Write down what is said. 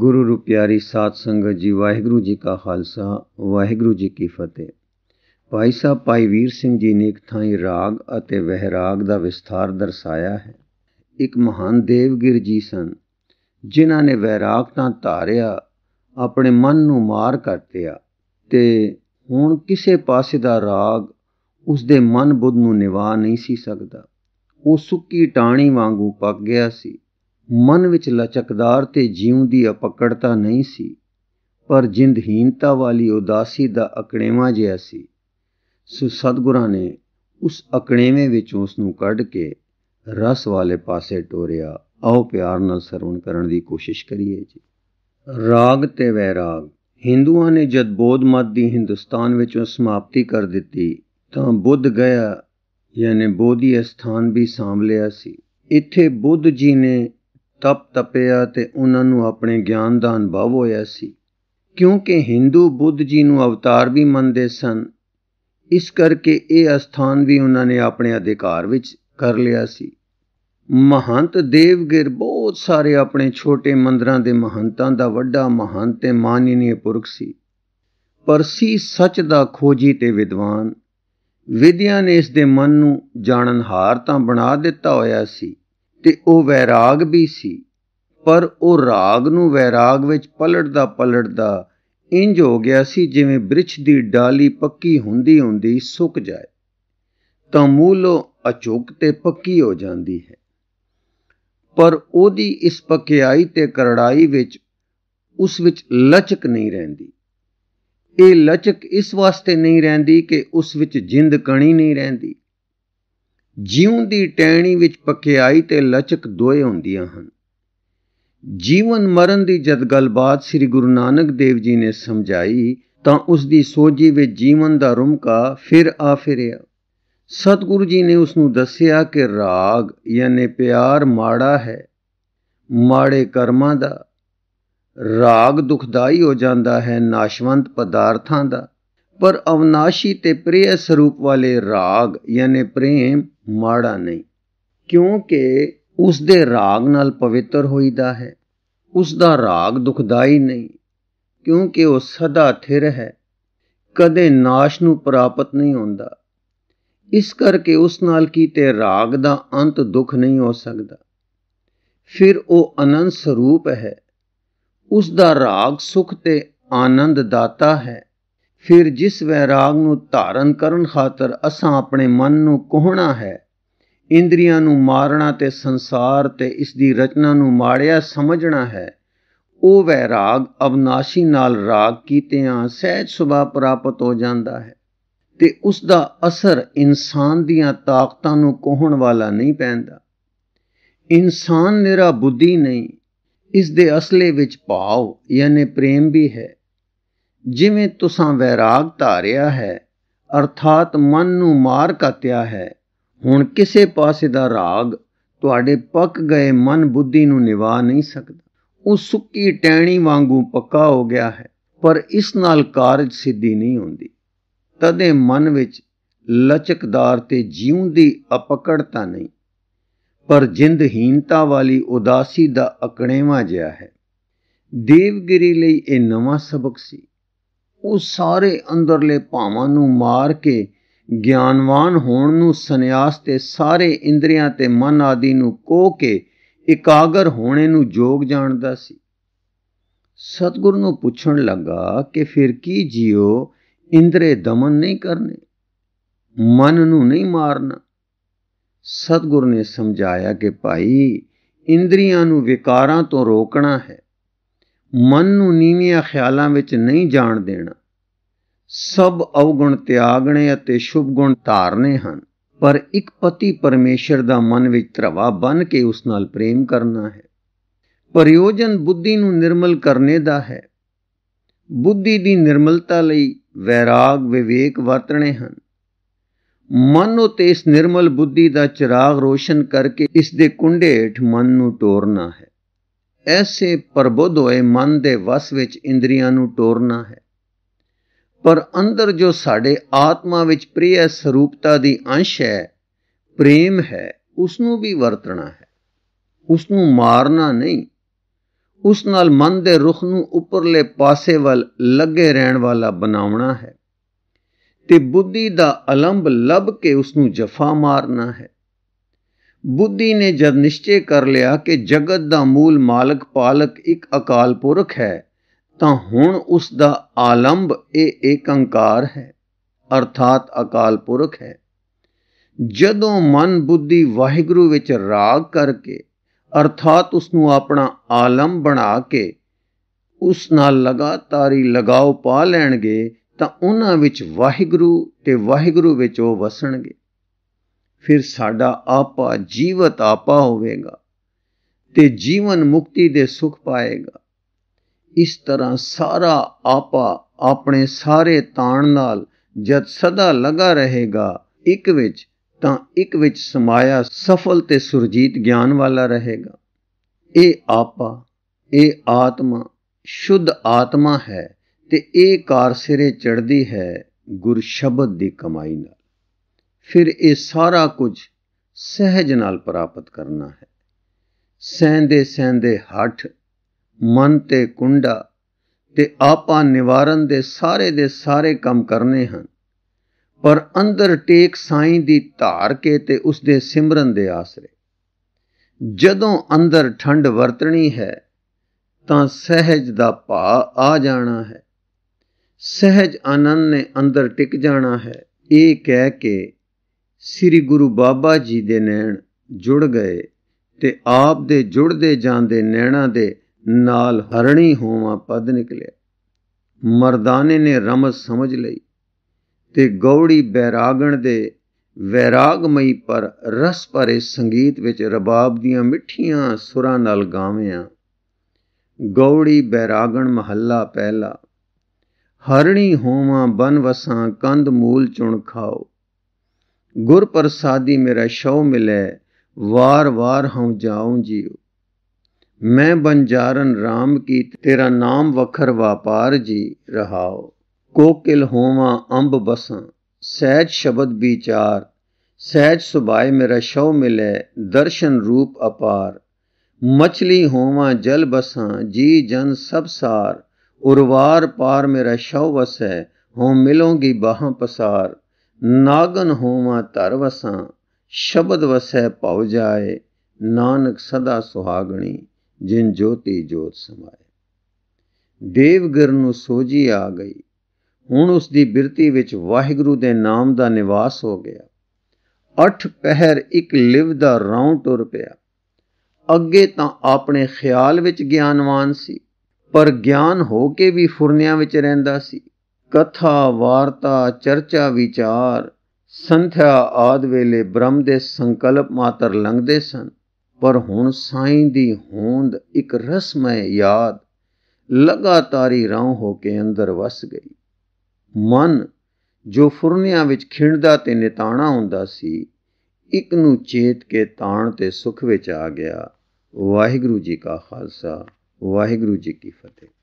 ਗੁਰੂ ਰੁਪਿਆਰੀ ਸਾਧ ਸੰਗਤ ਜੀ ਵਾਹਿਗੁਰੂ ਜੀ ਕਾ ਖਾਲਸਾ ਵਾਹਿਗੁਰੂ ਜੀ ਕੀ ਫਤਿਹ ਭਾਈ ਸਾਹਿਬ ਭਾਈ ਵੀਰ ਸਿੰਘ ਜੀ ਨੇ ਇੱਕ ਥਾਈ ਰਾਗ ਅਤੇ ਵਹਿਰਾਗ ਦਾ ਵਿਸਥਾਰ ਦਰਸਾਇਆ ਹੈ ਇੱਕ ਮਹਾਨ ਦੇਵਗਿਰ ਜੀ ਸਨ ਜਿਨ੍ਹਾਂ ਨੇ ਵਹਿਰਾਗ ਤਾਂ ਧਾਰਿਆ ਆਪਣੇ ਮਨ ਨੂੰ ਮਾਰ ਕਰਤਿਆ ਤੇ ਹੁਣ ਕਿਸੇ ਪਾਸੇ ਦਾ ਰਾਗ ਉਸ ਦੇ ਮਨ ਬੁੱਧ ਨੂੰ ਨਿਵਾ ਨਹੀਂ ਸੀ ਸਕਦਾ ਉਹ ਸੁੱਕੀ ਟਾਣੀ ਵਾਂਗੂ ਪੱਕ ਗਿਆ ਸੀ ਮਨ ਵਿੱਚ ਲਚਕਦਾਰ ਤੇ ਜੀਵ ਦੀ ਅਪਕੜਤਾ ਨਹੀਂ ਸੀ ਪਰ ਜਿੰਦਹੀਨਤਾ ਵਾਲੀ ਉਦਾਸੀ ਦਾ ਅਕੜੇਵਾ ਜਿਹਾ ਸੀ ਸੋ ਸਤਗੁਰਾਂ ਨੇ ਉਸ ਅਕੜੇਵੇਂ ਵਿੱਚ ਉਸ ਨੂੰ ਕੱਢ ਕੇ ਰਸ ਵਾਲੇ ਪਾਸੇ ਟੋਰਿਆ ਆਓ ਪਿਆਰ ਨਾਲ ਸਰਵਣ ਕਰਨ ਦੀ ਕੋਸ਼ਿਸ਼ ਕਰੀਏ ਜੀ ਰਾਗ ਤੇ ਵੈਰਾਗ ਹਿੰਦੂਆਂ ਨੇ ਜਦ ਬੋਧ ਮਤ ਦੀ ਹਿੰਦੁਸਤਾਨ ਵਿੱਚੋਂ ਸਮਾਪਤੀ ਕਰ ਦਿੱਤੀ ਤਾਂ ਬੁੱਧ ਗਿਆ ਯਾਨੀ ਬੋਧੀ ਸਥਾਨ ਵੀ ਸਾਂਭ ਲਿਆ ਸੀ ਇੱਥੇ ਬੁੱਧ ਜੀ ਨੇ ਤਪ ਤਪਿਆ ਤੇ ਉਹਨਾਂ ਨੂੰ ਆਪਣੇ ਗਿਆਨ ਦਾ ਅਨੁਭਵ ਹੋਇਆ ਸੀ ਕਿਉਂਕਿ Hindu ਬੁੱਧ ਜੀ ਨੂੰ ਅਵਤਾਰ ਵੀ ਮੰਨਦੇ ਸਨ ਇਸ ਕਰਕੇ ਇਹ ਅਸਥਾਨ ਵੀ ਉਹਨਾਂ ਨੇ ਆਪਣੇ ਅਧਿਕਾਰ ਵਿੱਚ ਕਰ ਲਿਆ ਸੀ ਮਹੰਤ ਦੇਵਗਿਰ ਬਹੁਤ ਸਾਰੇ ਆਪਣੇ ਛੋਟੇ ਮੰਦਰਾਂ ਦੇ ਮਹੰਤਾਂ ਦਾ ਵੱਡਾ ਮਹੰਤ ਤੇ ਮਾਨਨੀਏ ਪੁਰਖ ਸੀ ਪਰ ਸੀ ਸੱਚ ਦਾ ਖੋਜੀ ਤੇ ਵਿਦਵਾਨ ਵਿਦਿਆ ਨੇ ਇਸ ਦੇ ਮਨ ਨੂੰ ਜਾਣਨਹਾਰ ਤਾਂ ਬਣਾ ਦਿੱਤਾ ਹੋਇਆ ਸੀ ਤੇ ਉਹ ਵੈਰਾਗ ਵੀ ਸੀ ਪਰ ਉਹ ਰਾਗ ਨੂੰ ਵੈਰਾਗ ਵਿੱਚ ਪਲਟਦਾ ਪਲਟਦਾ ਇੰਜ ਹੋ ਗਿਆ ਸੀ ਜਿਵੇਂ ਬ੍ਰਿਛ ਦੀ ਡਾਲੀ ਪੱਕੀ ਹੁੰਦੀ ਹੁੰਦੀ ਸੁੱਕ ਜਾਏ ਤਾਂ ਮੂਲੋ ਅਚੋਕ ਤੇ ਪੱਕੀ ਹੋ ਜਾਂਦੀ ਹੈ ਪਰ ਉਹਦੀ ਇਸ ਪਕਿਆਈ ਤੇ ਕਰੜਾਈ ਵਿੱਚ ਉਸ ਵਿੱਚ ਲਚਕ ਨਹੀਂ ਰਹਿੰਦੀ ਇਹ ਲਚਕ ਇਸ ਵਾਸਤੇ ਨਹੀਂ ਰਹਿੰਦੀ ਕਿ ਉਸ ਵਿੱਚ ਜਿੰਦ ਕਣੀ ਨਹੀਂ ਰਹਿੰਦੀ ਜੀਵਨ ਦੀ ਟਹਿਣੀ ਵਿੱਚ ਪਕਿਆਈ ਤੇ ਲਚਕ ਦੋਏ ਹੁੰਦੀਆਂ ਹਨ ਜੀਵਨ ਮਰਨ ਦੀ ਜਦ ਗੱਲਬਾਤ ਸ੍ਰੀ ਗੁਰੂ ਨਾਨਕ ਦੇਵ ਜੀ ਨੇ ਸਮਝਾਈ ਤਾਂ ਉਸ ਦੀ ਸੋਝੀ ਵਿੱਚ ਜੀਵਨ ਦਾ ਰੁਮਕਾ ਫਿਰ ਆ ਫਿਰਿਆ ਸਤਿਗੁਰੂ ਜੀ ਨੇ ਉਸ ਨੂੰ ਦੱਸਿਆ ਕਿ ਰਾਗ ਯਾਨੀ ਪਿਆਰ ਮਾੜਾ ਹੈ ਮਾੜੇ ਕਰਮਾਂ ਦਾ ਰਾਗ ਦੁਖਦਾਈ ਹੋ ਜਾਂਦਾ ਹੈ ਨਾਸ਼ਵੰਤ ਪਦਾਰਥਾਂ ਦਾ ਪਰ ਅਵਨਾਸ਼ੀ ਤੇ ਪ੍ਰਿਯ ਸਰੂਪ ਵਾਲੇ ਰਾਗ ਯਾਨੀ ਪ੍ਰੇਮ ਮਾੜਾ ਨਹੀਂ ਕਿਉਂਕਿ ਉਸ ਦੇ ਰਾਗ ਨਾਲ ਪਵਿੱਤਰ ਹੋਈਦਾ ਹੈ ਉਸ ਦਾ ਰਾਗ ਦੁਖਦਾਈ ਨਹੀਂ ਕਿਉਂਕਿ ਉਹ ਸਦਾ ਥਿਰ ਹੈ ਕਦੇ ਨਾਸ਼ ਨੂੰ ਪ੍ਰਾਪਤ ਨਹੀਂ ਹੁੰਦਾ ਇਸ ਕਰਕੇ ਉਸ ਨਾਲ ਕੀਤੇ ਰਾਗ ਦਾ ਅੰਤ ਦੁੱਖ ਨਹੀਂ ਹੋ ਸਕਦਾ ਫਿਰ ਉਹ ਅਨੰਤ ਸਰੂਪ ਹੈ ਉਸ ਦਾ ਰਾਗ ਸੁਖ ਤੇ ਆਨੰਦ ਦਾਤਾ ਹੈ ਫਿਰ ਜਿਸ ਵੈਰਾਗ ਨੂੰ ਧਾਰਨ ਕਰਨ ਖਾਤਰ ਅਸਾਂ ਆਪਣੇ ਮਨ ਨੂੰ ਕੋਹਣਾ ਹੈ ਇੰਦਰੀਆਂ ਨੂੰ ਮਾਰਨਾ ਤੇ ਸੰਸਾਰ ਤੇ ਇਸ ਦੀ ਰਚਨਾ ਨੂੰ ਮਾੜਿਆ ਸਮਝਣਾ ਹੈ ਉਹ ਵੈਰਾਗ ਅਬਨਾਸ਼ੀ ਨਾਲ ਰਾਗ ਕੀਤਿਆਂ ਸਹਿਜ ਸੁਭਾ ਪ੍ਰਾਪਤ ਹੋ ਜਾਂਦਾ ਹੈ ਤੇ ਉਸ ਦਾ ਅਸਰ ਇਨਸਾਨ ਦੀਆਂ ਤਾਕਤਾਂ ਨੂੰ ਕੋਹਣ ਵਾਲਾ ਨਹੀਂ ਪੈਂਦਾ ਇਨਸਾਨ ਨਿਰਾ ਬੁੱਧੀ ਨਹੀਂ ਇਸ ਦੇ ਅਸਲੇ ਵਿੱਚ ਭਾਵ ਯਾਨੀ ਪ੍ਰੇਮ ਵੀ ਹੈ ਜਿਵੇਂ ਤੁਸਾਂ ਵੈਰਾਗ ਧਾਰਿਆ ਹੈ ਅਰਥਾਤ ਮਨ ਨੂੰ ਮਾਰ ਕਤਿਆ ਹੈ ਹੁਣ ਕਿਸੇ ਪਾਸੇ ਦਾ ਰਾਗ ਤੁਹਾਡੇ ਪੱਕ ਗਏ ਮਨ ਬੁੱਧੀ ਨੂੰ ਨਿਵਾ ਨਹੀਂ ਸਕਦਾ ਉਹ ਸੁੱਕੀ ਟਹਿਣੀ ਵਾਂਗੂ ਪੱਕਾ ਹੋ ਗਿਆ ਹੈ ਪਰ ਇਸ ਨਾਲ ਕਾਰਜ ਸਿੱਧੀ ਨਹੀਂ ਹੁੰਦੀ ਤਦੇ ਮਨ ਵਿੱਚ ਲਚਕਦਾਰ ਤੇ ਜੀਉਂ ਦੀ ਅਪਕੜਤਾ ਨਹੀਂ ਪਰ ਜਿੰਦਹੀਨਤਾ ਵਾਲੀ ਉਦਾਸੀ ਦਾ ਅਕਣੇਵਾ ਜਿਹਾ ਹੈ ਦੇਵਗਿਰੀ ਲਈ ਇਹ ਨਵਾਂ ਸਬਕ ਸੀ ਉਹ ਸਾਰੇ ਅੰਦਰਲੇ ਭਾਵਾਂ ਨੂੰ ਮਾਰ ਕੇ ਗਿਆਨਵਾਨ ਹੋਣ ਨੂੰ ਸੰਨਿਆਸ ਤੇ ਸਾਰੇ ਇੰਦਰੀਆਂ ਤੇ ਮਨ ਆਦਿ ਨੂੰ ਕੋ ਕੇ ਇਕਾਗਰ ਹੋਣੇ ਨੂੰ ਜੋਗ ਜਾਣਦਾ ਸੀ ਸਤਗੁਰ ਨੂੰ ਪੁੱਛਣ ਲੱਗਾ ਕਿ ਫਿਰ ਕੀ ਜੀਓ ਇੰਦਰੇ ਦਮਨ ਨਹੀਂ ਕਰਨੇ ਮਨ ਨੂੰ ਨਹੀਂ ਮਾਰਨਾ ਸਤਗੁਰ ਨੇ ਸਮਝਾਇਆ ਕਿ ਭਾਈ ਇੰਦਰੀਆਂ ਨੂੰ ਵਿਕਾਰਾਂ ਤੋਂ ਰੋਕਣਾ ਹੈ ਮਨ ਨੂੰ ਨੀਵੀਆਂ ਖਿਆਲਾਂ ਵਿੱਚ ਨਹੀਂ ਜਾਣ ਦੇਣਾ ਸਭ ਅਵਗੁਣ ਤਿਆਗਣੇ ਅਤੇ ਸ਼ੁਭ ਗੁਣ ਧਾਰਨੇ ਹਨ ਪਰ ਇੱਕ ਪਤੀ ਪਰਮੇਸ਼ਰ ਦਾ ਮਨ ਵਿੱਚ ਧਰਵਾ ਬਨ ਕੇ ਉਸ ਨਾਲ ਪ੍ਰੇਮ ਕਰਨਾ ਹੈ ਪ੍ਰਯੋਜਨ ਬੁੱਧੀ ਨੂੰ ਨਿਰਮਲ ਕਰਨੇ ਦਾ ਹੈ ਬੁੱਧੀ ਦੀ ਨਿਰਮਲਤਾ ਲਈ ਵੈਰਾਗ ਵਿਵੇਕ ਵਰਤਣੇ ਹਨ ਮਨ ਉਤੇ ਇਸ ਨਿਰਮਲ ਬੁੱਧੀ ਦਾ ਚਿਰਾਗ ਰੋਸ਼ਨ ਕਰਕੇ ਇਸ ਦੇ ਕੁੰਡੇ ਹੇਠ ਮਨ ਨੂੰ ਟੋਰਨਾ ਹੈ ਐਸੇ ਪ੍ਰਬੁੱਧ ਹੋਏ ਮਨ ਦੇ ਵਸ ਵਿੱਚ ਇੰਦਰੀਆਂ ਨੂੰ ਟੋਰਨਾ ਹੈ ਪਰ ਅੰਦਰ ਜੋ ਸਾਡੇ ਆਤਮਾ ਵਿੱਚ ਪ੍ਰਿਯ ਸਰੂਪਤਾ ਦੀ ਅੰਸ਼ ਹੈ ਪ੍ਰੇਮ ਹੈ ਉਸ ਨੂੰ ਵੀ ਵਰਤਣਾ ਹੈ ਉਸ ਨੂੰ ਮਾਰਨਾ ਨਹੀਂ ਉਸ ਨਾਲ ਮਨ ਦੇ ਰੁਖ ਨੂੰ ਉੱਪਰਲੇ ਪਾਸੇ ਵੱਲ ਲੱਗੇ ਰਹਿਣ ਵਾਲਾ ਬਣਾਉਣਾ ਹੈ ਤੇ ਬੁੱਧੀ ਦਾ ਅਲੰਬ ਲੱਭ ਕੇ ਉਸ ਨੂੰ ਜਫਾ ਮਾਰਨਾ ਹੈ ਬੁੱਧੀ ਨੇ ਜਦ ਨਿਸ਼ਚੈ ਕਰ ਲਿਆ ਕਿ ਜਗਤ ਦਾ ਮੂਲ ਮਾਲਕ ਪਾਲਕ ਇੱਕ ਅਕਾਲ ਪੁਰਖ ਹੈ ਤਾਂ ਹੁਣ ਉਸ ਦਾ ਆਲੰਬ ਇਹ ਏਕੰਕਾਰ ਹੈ ਅਰਥਾਤ ਅਕਾਲ ਪੁਰਖ ਹੈ ਜਦੋਂ ਮਨ ਬੁੱਧੀ ਵਾਹਿਗੁਰੂ ਵਿੱਚ ਰਾਗ ਕਰਕੇ ਅਰਥਾਤ ਉਸ ਨੂੰ ਆਪਣਾ ਆਲਮ ਬਣਾ ਕੇ ਉਸ ਨਾਲ ਲਗਾਤਾਰੀ ਲਗਾਓ ਪਾ ਲੈਣਗੇ ਤਾਂ ਉਹਨਾਂ ਵਿੱਚ ਵਾਹਿਗੁਰੂ ਤੇ ਵਾਹਿਗੁਰੂ ਵਿੱਚ ਉਹ ਵਸਣਗੇ ਫਿਰ ਸਾਡਾ ਆਪਾ ਜੀਵਤ ਆਪਾ ਹੋਵੇਗਾ ਤੇ ਜੀਵਨ ਮੁਕਤੀ ਦੇ ਸੁਖ ਪਾਏਗਾ ਇਸ ਤਰ੍ਹਾਂ ਸਾਰਾ ਆਪਾ ਆਪਣੇ ਸਾਰੇ ਤਾਣ ਨਾਲ ਜਦ ਸਦਾ ਲਗਾ ਰਹੇਗਾ ਇੱਕ ਵਿੱਚ ਤਾਂ ਇੱਕ ਵਿੱਚ ਸਮਾਇਆ ਸਫਲ ਤੇ ਸੁਰਜੀਤ ਗਿਆਨ ਵਾਲਾ ਰਹੇਗਾ ਇਹ ਆਪਾ ਇਹ ਆਤਮਾ ਸ਼ੁੱਧ ਆਤਮਾ ਹੈ ਤੇ ਇਹ ਕਾਰ ਸਿਰੇ ਚੜਦੀ ਹੈ ਗੁਰ ਸ਼ਬਦ ਦੀ ਕਮਾਈ ਨਾਲ ਫਿਰ ਇਹ ਸਾਰਾ ਕੁਝ ਸਹਿਜ ਨਾਲ ਪ੍ਰਾਪਤ ਕਰਨਾ ਹੈ ਸਹਿੰਦੇ ਸਹਿੰਦੇ ਹੱਠ ਮਨ ਤੇ ਕੁੰਡਾ ਤੇ ਆਪਾ ਨਿਵਾਰਨ ਦੇ ਸਾਰੇ ਦੇ ਸਾਰੇ ਕੰਮ ਕਰਨੇ ਹਨ ਪਰ ਅੰਦਰ ਟੇਕ ਸਾਈਂ ਦੀ ਧਾਰ ਕੇ ਤੇ ਉਸ ਦੇ ਸਿਮਰਨ ਦੇ ਆਸਰੇ ਜਦੋਂ ਅੰਦਰ ਠੰਡ ਵਰਤਣੀ ਹੈ ਤਾਂ ਸਹਿਜ ਦਾ ਭਾ ਆ ਜਾਣਾ ਹੈ ਸਹਿਜ ਆਨੰਦ ਨੇ ਅੰਦਰ ਟਿਕ ਜਾਣਾ ਹੈ ਇਹ ਕਹਿ ਕੇ ਸ੍ਰੀ ਗੁਰੂ ਬਾਬਾ ਜੀ ਦੇ ਨੈਣ ਜੁੜ ਗਏ ਤੇ ਆਪ ਦੇ ਜੁੜਦੇ ਜਾਂਦੇ ਨੈਣਾ ਦੇ ਨਾਲ ਹਰਣੀ ਹੋਵਾਂ ਪਦ ਨਿਕਲਿਆ ਮਰਦਾਨੇ ਨੇ ਰਮਜ਼ ਸਮਝ ਲਈ ਤੇ ਗੌੜੀ ਬੈਰਾਗਣ ਦੇ ਵੈਰਾਗਮਈ ਪਰ ਰਸ ਭਰੇ ਸੰਗੀਤ ਵਿੱਚ ਰਬਾਬ ਦੀਆਂ ਮਿੱਠੀਆਂ ਸੁਰਾਂ ਨਾਲ ਗਾਵਿਆਂ ਗੌੜੀ ਬੈਰਾਗਣ ਮਹੱਲਾ ਪਹਿਲਾ ਹਰਣੀ ਹੋਵਾਂ ਬਨ ਵਸਾਂ ਕੰਦ ਮੂਲ ਚੁਣ ਖਾਓ गुर प्रसादी मेरा शव मिले वार वार हूँ जाऊं जियो मैं बंजारन राम की तेरा नाम वखर वापार जी रहाओ कोकिल होवा अंब बसा सहज शब्द विचार सहज सुबाय मेरा शव मिले दर्शन रूप अपार मछली होवा जल बसा जी जन सब सार उर्वार पार मेरा शव है हों मिलोंगी बाह पसार ਨਾਗਨ ਹੋਵਾ ਧਰ ਵਸਾਂ ਸ਼ਬਦ ਵਸੈ ਭਉ ਜਾਏ ਨਾਨਕ ਸਦਾ ਸੁਹਾਗਣੀ ਜਿਨ ਜੋਤੀ ਜੋਤ ਸਮਾਏ ਦੇਵਗਿਰ ਨੂੰ ਸੋਜੀ ਆ ਗਈ ਹੁਣ ਉਸ ਦੀ ਬਿਰਤੀ ਵਿੱਚ ਵਾਹਿਗੁਰੂ ਦੇ ਨਾਮ ਦਾ ਨਿਵਾਸ ਹੋ ਗਿਆ ਅੱਠ ਪਹਿਰ ਇੱਕ ਲਿਵ ਦਾ ਰੌਂ ਟੁਰ ਪਿਆ ਅੱਗੇ ਤਾਂ ਆਪਣੇ ਖਿਆਲ ਵਿੱਚ ਗਿਆਨਵਾਨ ਸੀ ਪਰ ਗਿਆਨ ਹੋ ਕੇ ਵੀ ਫੁਰਨਿਆਂ ਵਿੱਚ ਰਹਿੰਦਾ ਸੀ ਕਥਾ ਵਾਰਤਾ ਚਰਚਾ ਵਿਚਾਰ ਸੰਥਿਆ ਆਦ ਵੇਲੇ ਬ੍ਰਹਮ ਦੇ ਸੰਕਲਪ ਮਾਤਰ ਲੰਘਦੇ ਸਨ ਪਰ ਹੁਣ ਸਾਈਂ ਦੀ ਹੋਂਦ ਇੱਕ ਰਸਮੈ ਯਾਦ ਲਗਾਤਾਰੀ ਰਾਹ ਹੋ ਕੇ ਅੰਦਰ ਵਸ ਗਈ ਮਨ ਜੋ ਫੁਰਨਿਆਂ ਵਿੱਚ ਖਿੰਡਦਾ ਤੇ ਨਿਤਾਣਾ ਹੁੰਦਾ ਸੀ ਇੱਕ ਨੂੰ ਚੇਤ ਕੇ ਤਾਣ ਤੇ ਸੁਖ ਵਿੱਚ ਆ ਗਿਆ ਵਾਹਿਗੁਰੂ ਜੀ ਕਾ ਖਾਲਸਾ ਵਾਹਿਗੁਰੂ ਜੀ ਕੀ ਫਤਿਹ